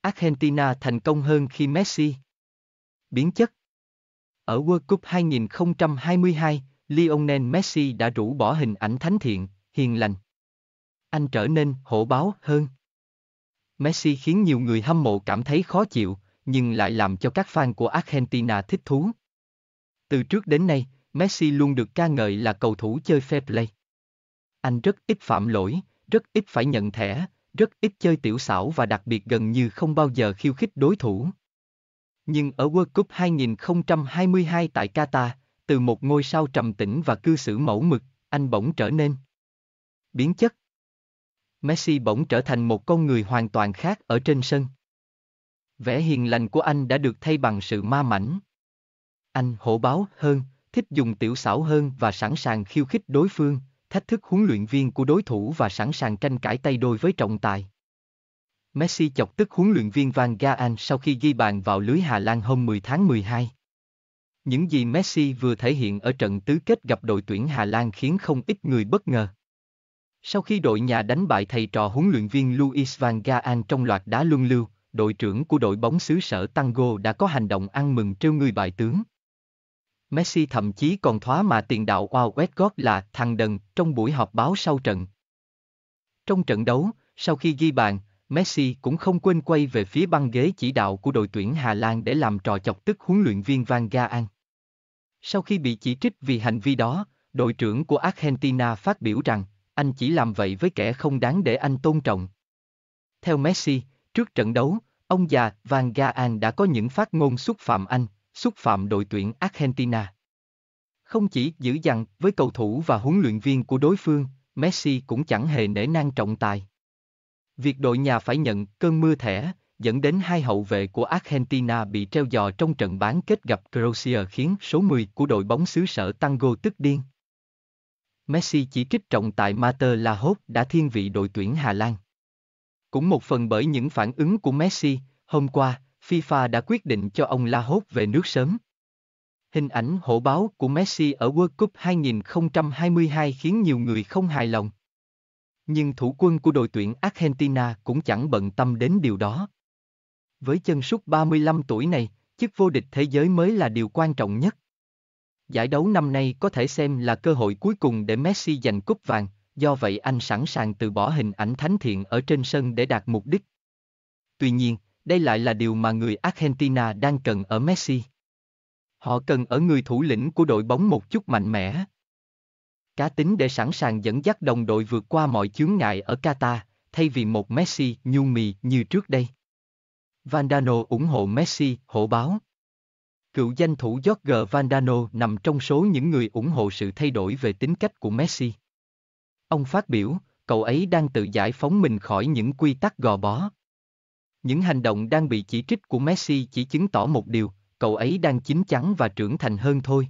Argentina thành công hơn khi Messi. Biến chất Ở World Cup 2022, Lionel Messi đã rũ bỏ hình ảnh thánh thiện, hiền lành. Anh trở nên hổ báo hơn. Messi khiến nhiều người hâm mộ cảm thấy khó chịu, nhưng lại làm cho các fan của Argentina thích thú. Từ trước đến nay, Messi luôn được ca ngợi là cầu thủ chơi fair play. Anh rất ít phạm lỗi, rất ít phải nhận thẻ, rất ít chơi tiểu xảo và đặc biệt gần như không bao giờ khiêu khích đối thủ. Nhưng ở World Cup 2022 tại Qatar, từ một ngôi sao trầm tĩnh và cư xử mẫu mực, anh bỗng trở nên biến chất. Messi bỗng trở thành một con người hoàn toàn khác ở trên sân. Vẻ hiền lành của anh đã được thay bằng sự ma mảnh. Anh hổ báo hơn, thích dùng tiểu xảo hơn và sẵn sàng khiêu khích đối phương, thách thức huấn luyện viên của đối thủ và sẵn sàng tranh cãi tay đôi với trọng tài. Messi chọc tức huấn luyện viên Van Gaal sau khi ghi bàn vào lưới Hà Lan hôm 10 tháng 12. Những gì Messi vừa thể hiện ở trận tứ kết gặp đội tuyển Hà Lan khiến không ít người bất ngờ. Sau khi đội nhà đánh bại thầy trò huấn luyện viên Luis Van Gaal trong loạt đá luân lưu, đội trưởng của đội bóng xứ sở Tango đã có hành động ăn mừng trêu người bại tướng. Messi thậm chí còn thoá mà tiền đạo Wow là thằng đần trong buổi họp báo sau trận. Trong trận đấu, sau khi ghi bàn, Messi cũng không quên quay về phía băng ghế chỉ đạo của đội tuyển Hà Lan để làm trò chọc tức huấn luyện viên Van Gaal. Sau khi bị chỉ trích vì hành vi đó, đội trưởng của Argentina phát biểu rằng, anh chỉ làm vậy với kẻ không đáng để anh tôn trọng. Theo Messi, trước trận đấu, ông già Van Gaal đã có những phát ngôn xúc phạm anh, xúc phạm đội tuyển Argentina. Không chỉ giữ dằn với cầu thủ và huấn luyện viên của đối phương, Messi cũng chẳng hề nể nang trọng tài. Việc đội nhà phải nhận cơn mưa thẻ dẫn đến hai hậu vệ của Argentina bị treo giò trong trận bán kết gặp Croatia khiến số 10 của đội bóng xứ sở Tango tức điên. Messi chỉ trích trọng tài Mater La Hốt đã thiên vị đội tuyển Hà Lan. Cũng một phần bởi những phản ứng của Messi, hôm qua, FIFA đã quyết định cho ông La Hốt về nước sớm. Hình ảnh hổ báo của Messi ở World Cup 2022 khiến nhiều người không hài lòng. Nhưng thủ quân của đội tuyển Argentina cũng chẳng bận tâm đến điều đó. Với chân sút 35 tuổi này, chức vô địch thế giới mới là điều quan trọng nhất. Giải đấu năm nay có thể xem là cơ hội cuối cùng để Messi giành cúp vàng, do vậy anh sẵn sàng từ bỏ hình ảnh thánh thiện ở trên sân để đạt mục đích. Tuy nhiên, đây lại là điều mà người Argentina đang cần ở Messi. Họ cần ở người thủ lĩnh của đội bóng một chút mạnh mẽ. Cá tính để sẵn sàng dẫn dắt đồng đội vượt qua mọi chướng ngại ở Qatar, thay vì một Messi nhu mì như trước đây. Vandano ủng hộ Messi, hổ báo. Cựu danh thủ Jorge Vandano nằm trong số những người ủng hộ sự thay đổi về tính cách của Messi. Ông phát biểu, cậu ấy đang tự giải phóng mình khỏi những quy tắc gò bó. Những hành động đang bị chỉ trích của Messi chỉ chứng tỏ một điều, cậu ấy đang chín chắn và trưởng thành hơn thôi.